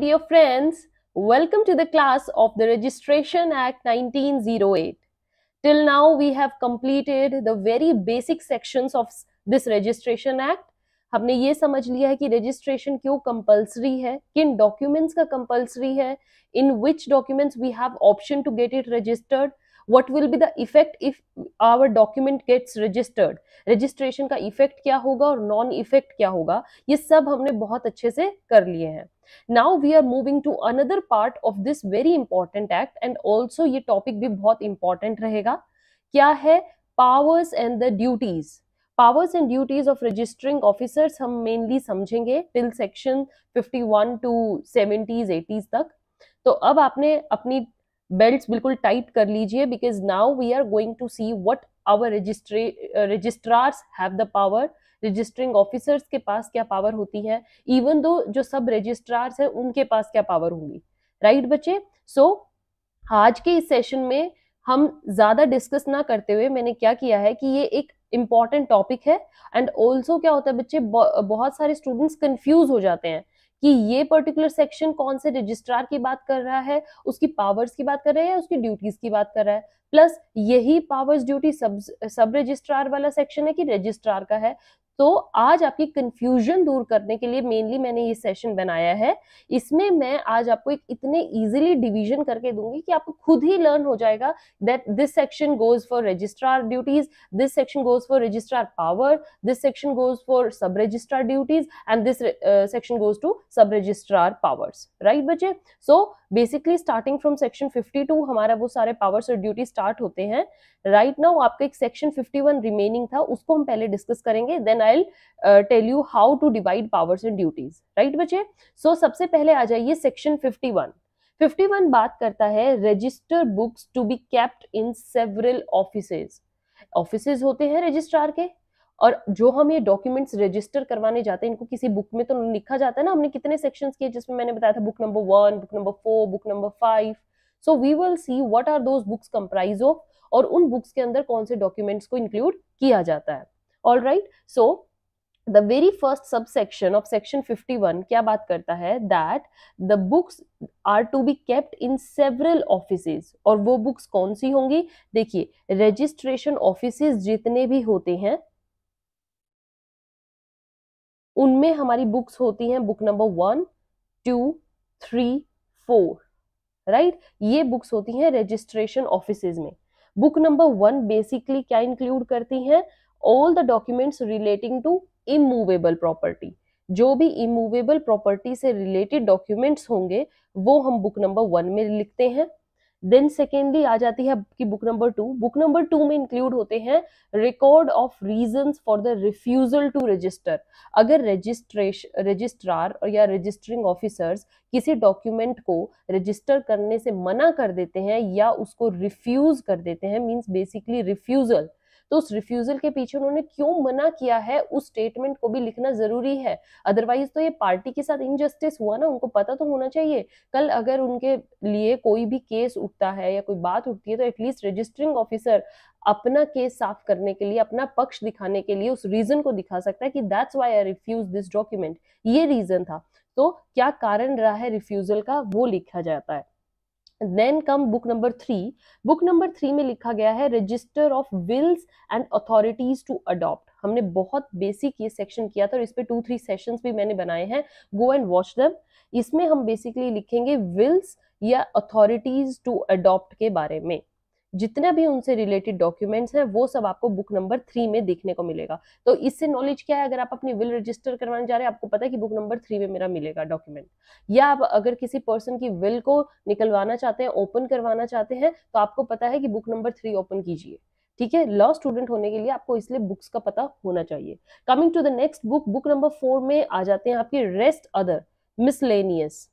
dear friends, welcome to the class of the Registration Act 1908. Till now, we have completed the very basic sections of this Registration Act. हमने ये समझ लिया है कि registration क्यों compulsory है किन डॉक्यूमेंट्स का कंपल्सरी है in which documents we have option to get it registered what will be the effect if our document gets registered registration का इफेक्ट क्या होगा और नॉन इफेक्ट क्या होगा ये सब हमने बहुत अच्छे से कर लिए हैं now we are moving to another part of this very important act and also ये टॉपिक भी बहुत इंपॉर्टेंट रहेगा क्या है powers and the duties powers and duties of registering officers हम मेनली समझेंगे till section fifty one to seventies eighties तक तो अब आपने अपनी बेल्ट बिल्कुल टाइट कर लीजिए because now we are going to see what our registrars have the power registering officers के पास क्या पावर होती है इवन दो जो सब रजिस्ट्रार्स हैं उनके पास क्या पावर होंगी राइट right, बच्चे सो so, आज के इस सेशन में हम ज़्यादा डिस्कस ना करते हुए मैंने क्या किया है कि ये एक इम्पॉर्टेंट टॉपिक है एंड ऑल्सो क्या होता है बच्चे बहुत सारे स्टूडेंट्स कंफ्यूज हो जाते हैं कि ये पर्टिकुलर सेक्शन कौन से रजिस्ट्रार की बात कर रहा है उसकी पावर्स की बात कर रहा है या उसकी ड्यूटीज की बात कर रहा है प्लस यही पावर्स ड्यूटी सब सब रजिस्ट्रार वाला सेक्शन है कि रजिस्ट्रार का है तो आज आपकी कंफ्यूजन दूर करने के लिए मेनली मैंने ये सेशन बनाया है इसमें मैं आज आपको एक इतने इजीली डिवीजन करके दूंगी कि आपको खुद ही लर्न हो जाएगा that this section goes for registrar duties this section goes for registrar power this section goes for sub registrar duties and this section goes to sub registrar powers right बच्चे so basically starting from section fifty two हमारा वो सारे powers और duty start होते हैं right right now आपका एक section fifty one remaining था उसको हम पहले डिस्कस करेंगे then I tell you how to divide powers and duties right बच्चे सो सबसे पहले आ जाइए सेक्शन 51 51 बात करता है register books to be kept in several offices offices होते हैं रजिस्ट्रार के और जो हम ये डॉक्यूमेंट्स रजिस्टर करवाने जाते हैं इनको किसी बुक में तो लिखा जाता है ना हमने कितने सेक्शंस किए जिसमें मैंने बताया था book number one book number four book number five so we will see what are those books comprise of और उन बुक्स के अंदर कौन से डॉक्यूमेंट्स को इंक्लूड किया जाता है all right so the very first section of section one क्या बात करता है that the books are to be kept in several office और वो बुक्स कौन सी होंगी देखिए रजिस्ट्रेशन ऑफिस जितने भी होते हैं उनमें हमारी बुक्स होती हैं book number one two three four right ये बुक्स होती हैं रजिस्ट्रेशन ऑफिस में बुक नंबर वन बेसिकली क्या इंक्लूड करती हैं all the documents relating to immovable property जो भी इमूवेबल प्रॉपर्टी से रिलेटेड डॉक्यूमेंट्स होंगे वो हम बुक नंबर वन में लिखते हैं देन सेकेंडली आ जाती है कि book number two book number two में इंक्लूड होते हैं record of reason for the refusal to register अगर रजिस्ट्रेशन रजिस्ट्रार या रजिस्टरिंग ऑफिसर्स किसी डॉक्यूमेंट को रजिस्टर करने से मना कर देते हैं या उसको रिफ्यूज कर देते हैं मीन्स बेसिकली रिफ्यूजल तो उस रिफ्यूजल के पीछे उन्होंने क्यों मना किया है उस स्टेटमेंट को भी लिखना जरूरी है अदरवाइज तो ये पार्टी के साथ इनजस्टिस हुआ ना उनको पता तो होना चाहिए कल अगर उनके लिए कोई भी केस उठता है या कोई बात उठती है तो एटलीस्ट रजिस्टरिंग ऑफिसर अपना केस साफ करने के लिए अपना पक्ष दिखाने के लिए उस रीजन को दिखा सकता है कि that's why I refuse this document ये रीजन था तो क्या कारण रहा है रिफ्यूजल का वो लिखा जाता है then come book number three book number three में लिखा गया है register of wills and authorities to adopt हमने बहुत बेसिक ये सेक्शन किया था और इस पर टू थ्री सेशन भी मैंने बनाए हैं गो एंड वॉच दम इसमें हम बेसिकली लिखेंगे विल्स या अथॉरिटीज टू अडॉप्ट के बारे में जितने भी उनसे रिलेटेड डॉक्यूमेंट्स हैं वो सब आपको बुक नंबर थ्री में देखने को मिलेगा तो इससे नॉलेज क्या है अगर आप अपनी विल रजिस्टर करवाने जा रहे हैं आपको पता है कि बुक नंबर थ्री में मेरा मिलेगा डॉक्यूमेंट या आप अगर किसी पर्सन की विल को निकलवाना चाहते हैं ओपन करवाना चाहते हैं तो आपको पता है कि बुक नंबर थ्री ओपन कीजिए ठीक है लॉ स्टूडेंट होने के लिए आपको इसलिए बुक्स का पता होना चाहिए coming to the next book book number four में आ जाते हैं आपके rest other miscellaneous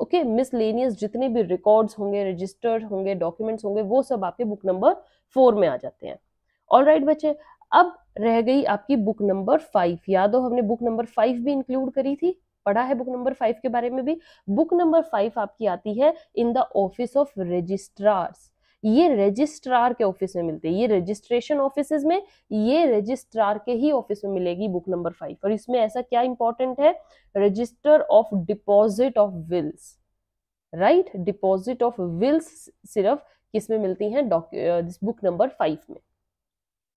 okay miscellaneous जितने भी रिकॉर्ड्स होंगे रजिस्टर्ड होंगे डॉक्यूमेंट्स होंगे वो सब आपके बुक नंबर फोर में आ जाते हैं ऑल राइट right, बच्चे अब रह गई आपकी बुक नंबर फाइव याद हो हमने बुक नंबर फाइव भी इंक्लूड करी थी पढ़ा है बुक नंबर फाइव के बारे में भी बुक नंबर फाइव आपकी आती है in the office of registrars ये रजिस्ट्रार के ऑफिस में मिलते हैं ये रजिस्ट्रेशन ऑफिस में ये रजिस्ट्रार के ही ऑफिस में मिलेगी बुक नंबर फाइव और इसमें ऐसा क्या इंपॉर्टेंट है register of deposit of wills right deposit of wills सिर्फ किसमें मिलती है हैं बुक नंबर फाइव में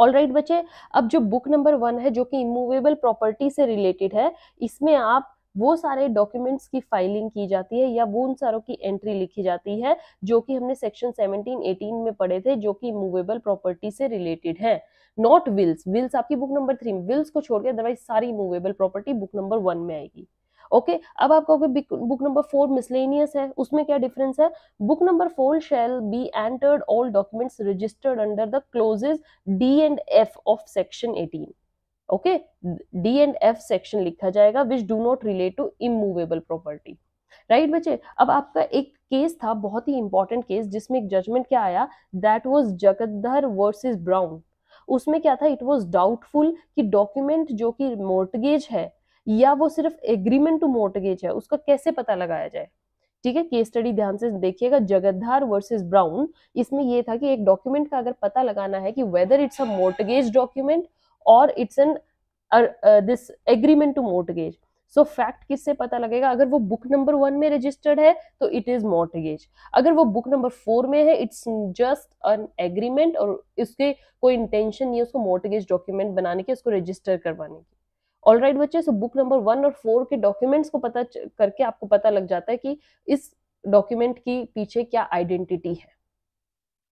ऑल राइट right, बच्चे अब जो बुक नंबर वन है जो कि इमूवेबल प्रॉपर्टी से रिलेटेड है इसमें आप वो सारे डॉक्यूमेंट्स की फाइलिंग की जाती है या वो उन सारों की एंट्री लिखी जाती है जो कि हमने सेक्शन 17 18 में पढ़े थे जो कि मूवेबल प्रॉपर्टी से रिलेटेड है नॉट विल्स विल्स आपकी बुक नंबर थ्री विल्स को छोड़ के अदरवाइज सारी movable property book number one में आएगी ओके okay, अब आपको बुक नंबर फोर मिसलेनियस है उसमें क्या डिफरेंस है book number four shall be entered all documents registered under the clauses D and F of section eighteen okay D and F section लिखा जाएगा which do not relate to immovable property right बच्चे अब आपका एक case था बहुत ही important case जिसमें एक जजमेंट क्या आया that was Jagatdhar versus Brown उसमें क्या था इट वॉज डाउटफुल कि डॉक्यूमेंट जो कि मोर्टगेज है या वो सिर्फ एग्रीमेंट टू मोर्टगेज है उसका कैसे पता लगाया जाए ठीक है केस स्टडी ध्यान से देखिएगा जगतधार वर्सेस ब्राउन इसमें यह था कि एक डॉक्यूमेंट का अगर पता लगाना है कि whether it's a mortgage document और it's an this agreement to mortgage so fact किससे पता लगेगा अगर वो बुक नंबर वन में रजिस्टर्ड है तो इट इज मोर्टगेज अगर वो बुक नंबर फोर में है इट्स जस्ट अन एग्रीमेंट और इसके कोई इंटेंशन नहीं है उसको मोर्टगेज डॉक्यूमेंट बनाने की उसको रजिस्टर करवाने की ऑल राइट बच्चे सो बुक नंबर वन और फोर के डॉक्यूमेंट्स को पता करके आपको पता लग जाता है कि इस डॉक्यूमेंट की पीछे क्या आइडेंटिटी है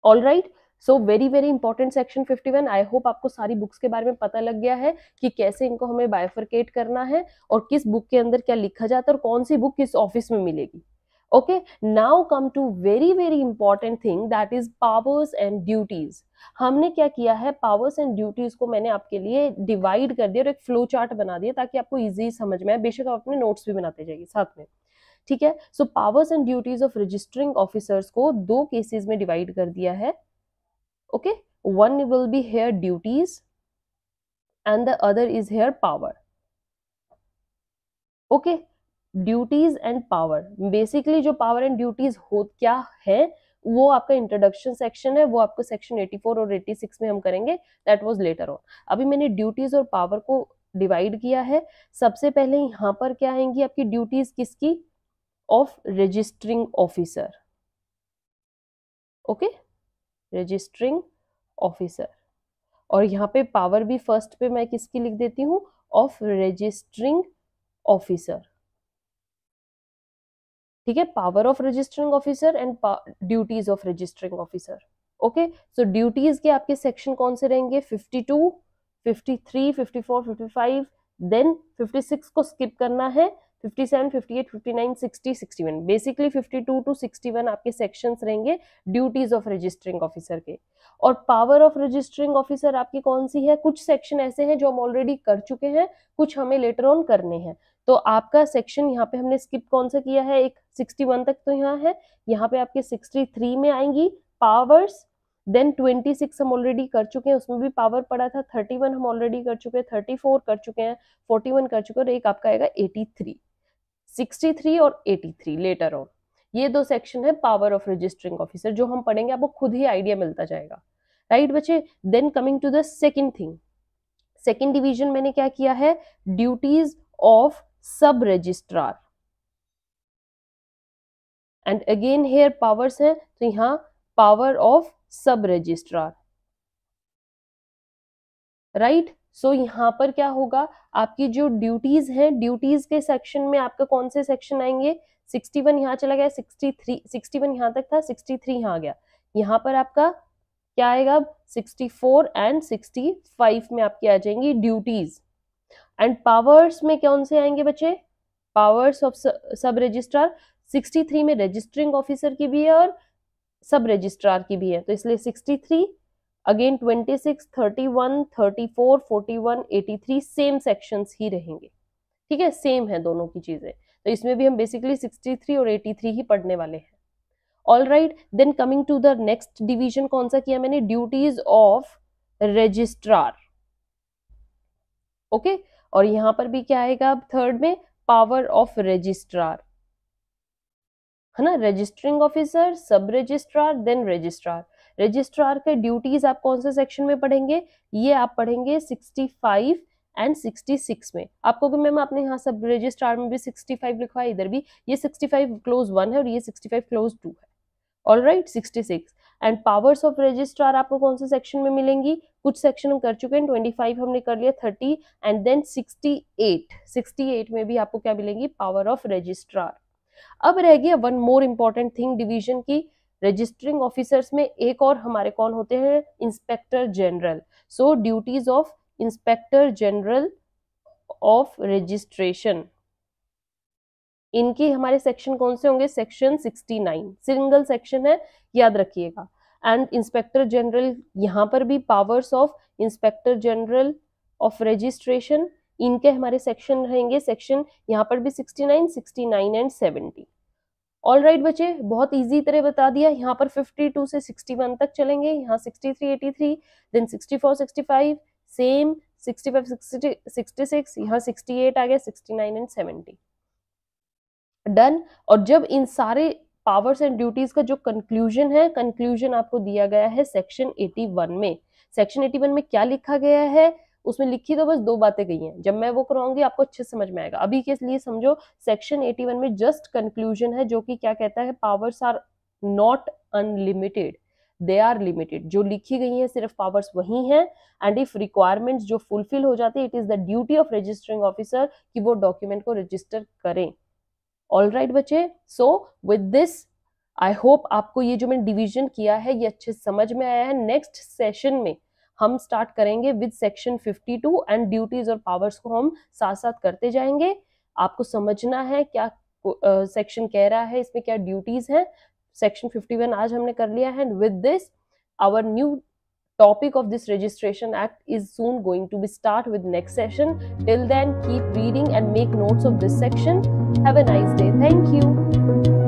all right right? So very very important section 51 I hope आपको सारी बुक्स के बारे में पता लग गया है कि कैसे इनको हमें बायफर्केट करना है और किस बुक के अंदर क्या लिखा जाता है और कौन सी बुक किस ऑफिस में मिलेगी okay now come to very very important thing that is powers and duties हमने क्या किया है पावर्स एंड ड्यूटीज को मैंने आपके लिए डिवाइड कर दिया और एक फ्लो चार्ट बना दिया ताकि आपको इजी समझ में आए बेशक आप अपने नोट्स भी बनाते जाइए साथ में ठीक है so powers and duties of registering officers को दो केसेस में डिवाइड कर दिया है okay one will be here duties and the other is here power okay duties and power basically जो पावर एंड ड्यूटीज हो क्या है वो आपका इंट्रोडक्शन सेक्शन है वो आपको सेक्शन 84 और 86 में हम करेंगे दैट वाज लेटर ऑन अभी मैंने ड्यूटीज और पावर को डिवाइड किया है सबसे पहले यहाँ पर क्या आएंगी आपकी ड्यूटीज किसकी of registering officer okay okay? Registering officer और यहाँ पे पावर भी फर्स्ट पे मैं किसकी लिख देती हूँ ऑफ रजिस्ट्रिंग ऑफिसर ठीक है power of registering officer and duties of registering officer okay so duties के आपके सेक्शन कौन से रहेंगे 52, 53, 54, 55, देन 56 को स्किप करना है 57, 58, 59, 60, 61 बेसिकली टू आपके सेक्शन रहेंगे ड्यूटीज ऑफ रजिस्टरिंग ऑफिसर के और पावर ऑफ रजिस्टरिंग ऑफिसर आपकी कौन सी है कुछ सेक्शन ऐसे हैं जो हम ऑलरेडी कर चुके हैं कुछ हमें लेटर ऑन करने हैं तो आपका सेक्शन यहाँ पे हमने स्किप कौन सा किया है एक 61 तक तो यहाँ है यहाँ पे आपके 63 में आएंगी पावर्स देन 26 हम ऑलरेडी कर चुके हैं उसमें भी पावर पड़ा था 31 हम ऑलरेडी कर चुके हैं 34 कर चुके हैं 41 कर चुके हैं और एक आपका आएगा 83 63 और 83 लेटर ऑन ये दो सेक्शन है पावर ऑफ रजिस्टरिंग ऑफिसर जो हम पढ़ेंगे आपको खुद ही आइडिया मिलता जाएगा राइट बच्चे then coming to the second thing second division मैंने क्या किया है duties of sub registrar and again here powers हैं तो यहां power of sub registrar right so so, यहाँ पर क्या होगा आपकी जो ड्यूटीज हैं ड्यूटीज के सेक्शन में आपका कौन से सेक्शन आएंगे 61 वन यहाँ चला गया 63 61 यहाँ तक था 63 यहाँ आ गया यहाँ पर आपका क्या आएगा 64 एंड 65 में आपकी आ जाएंगी ड्यूटीज एंड पावर्स में कौन से आएंगे बच्चे पावर्स ऑफ सब रजिस्ट्रार 63 में रजिस्ट्रिंग ऑफिसर की भी है और सब रजिस्ट्रार की भी है तो इसलिए 63 अगेन 26, 31, 34, 41, 83 सेम सेक्शंस ही रहेंगे ठीक है सेम है दोनों की चीजें तो इसमें भी हम बेसिकली 63 और 83 ही पढ़ने वाले हैं all right then coming to the next division कौन सा किया मैंने ड्यूटीज ऑफ रजिस्ट्रार ओके और यहां पर भी क्या आएगा अब थर्ड में पावर ऑफ रजिस्ट्रार है ना registering officer sub registrar then registrar registrar के ड्यूटीज आप कौन से सेक्शन में पढ़ेंगे ये आप पढ़ेंगे सिक्सटी फाइव एंड 66 में आपको मैम आपने यहाँ सब रजिस्ट्रार में भी 65 लिखा है इधर भी ये 65 क्लोज वन है और ये 65 क्लोज टू है all right sixty six and powers of registrar आपको कौन से सेक्शन में मिलेंगी कुछ सेक्शन हम कर चुके हैं ट्वेंटी फाइव हमने कर लिया thirty and then sixty eight sixty eight में भी आपको क्या मिलेंगी पावर ऑफ रजिस्ट्रार अब रह गया one more important thing division की रजिस्टरिंग ऑफिसर्स में एक और हमारे कौन होते हैं inspector general so duties of inspector general of registration इनके हमारे सेक्शन कौन से होंगे सेक्शन 69 सिंगल सेक्शन है याद रखिएगा एंड इंस्पेक्टर जनरल यहाँ पर भी powers of inspector general of registration इनके हमारे सेक्शन रहेंगे सेक्शन यहाँ पर भी 69, 69 एंड 70 ऑल राइट right, बच्चे बहुत इजी तरह बता दिया यहाँ पर 52 से 61 तक चलेंगे यहाँ 63 83 देन 64 65 सेम 65 60 66 यहाँ 68 आ गया 69 एंड 70 डन और जब इन सारे पावर्स एंड ड्यूटीज का जो कंक्लूजन है कंक्लूजन आपको दिया गया है सेक्शन 81 में सेक्शन 81 में क्या लिखा गया है उसमें लिखी तो बस दो बातें गई हैं जब मैं वो कराऊंगी आपको अच्छे समझ में आएगा अभी के लिए समझो सेक्शन 81 में जस्ट कंक्लूजन है जो कि क्या कहता है powers are not unlimited they are limited जो लिखी गई है सिर्फ पावर्स वही हैं एंड इफ रिक्वायरमेंट्स जो फुलफिल हो जाती है it is the duty of registering officer कि वो डॉक्यूमेंट को रजिस्टर करें ऑल राइट right, बच्चे so with this I hope आपको ये जो मैंने डिविजन किया है ये अच्छे समझ में आया है नेक्स्ट सेशन में हम स्टार्ट करेंगे विद सेक्शन 52 एंड ड्यूटीज और पावर्स को हम साथ साथ करते जाएंगे आपको समझना है क्या सेक्शन uh, कह रहा है इसमें क्या ड्यूटीज हैं सेक्शन 51 आज हमने कर लिया है with this our new topic of this registration act is soon going to be start with next session till then keep reading and make notes of this section have a nice day thank you